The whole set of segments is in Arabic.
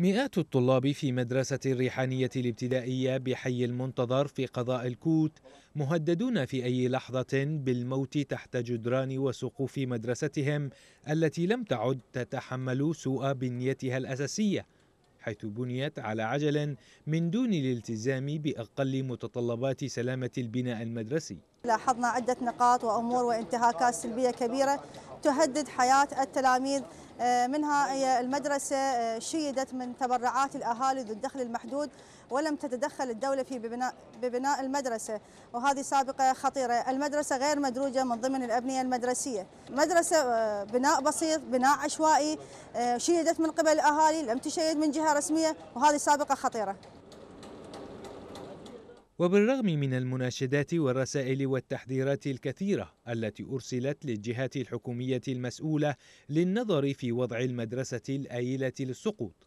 مئات الطلاب في مدرسة الريحانية الابتدائية بحي المنتظر في قضاء الكوت مهددون في أي لحظة بالموت تحت جدران وسقوف مدرستهم التي لم تعد تتحمل سوء بنيتها الأساسية حيث بنيت على عجل من دون الالتزام بأقل متطلبات سلامة البناء المدرسي لاحظنا عدة نقاط وأمور وانتهاكات سلبية كبيرة تهدد حياة التلاميذ آه، منها هي المدرسة آه، شيدت من تبرعات الأهالي ذو الدخل المحدود ولم تتدخل الدولة في ببناء المدرسة وهذه سابقة خطيرة المدرسة غير مدروجة من ضمن الأبنية المدرسية مدرسة آه، بناء بسيط بناء عشوائي شيدت من قبل الأهالي لم تشيد من جهة رسمية وهذه سابقة خطيرة وبالرغم من المناشدات والرسائل والتحذيرات الكثيرة التي أرسلت للجهات الحكومية المسؤولة للنظر في وضع المدرسة الآيلة للسقوط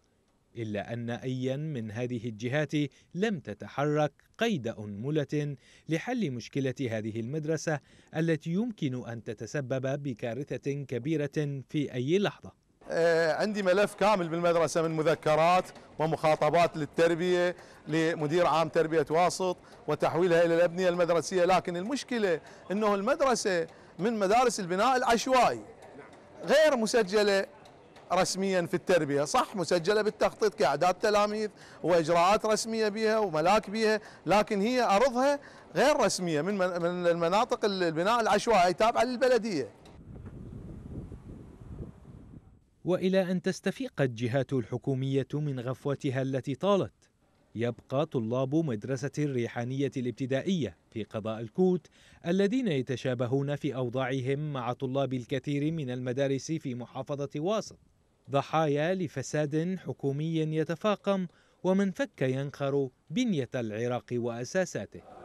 إلا أن أيا من هذه الجهات لم تتحرك قيد أنملة لحل مشكلة هذه المدرسة التي يمكن أن تتسبب بكارثة كبيرة في أي لحظة آه، عندي ملف كامل بالمدرسه من مذكرات ومخاطبات للتربيه لمدير عام تربيه واسط وتحويلها الى الابنيه المدرسيه لكن المشكله انه المدرسه من مدارس البناء العشوائي غير مسجله رسميا في التربيه، صح مسجله بالتخطيط كاعداد تلاميذ واجراءات رسميه بها وملاك بها، لكن هي ارضها غير رسميه من من المناطق البناء العشوائي تابعه للبلديه. والى ان تستفيق الجهات الحكوميه من غفوتها التي طالت يبقى طلاب مدرسه الريحانيه الابتدائيه في قضاء الكوت الذين يتشابهون في اوضاعهم مع طلاب الكثير من المدارس في محافظه واسط ضحايا لفساد حكومي يتفاقم ومن فك ينخر بنيه العراق واساساته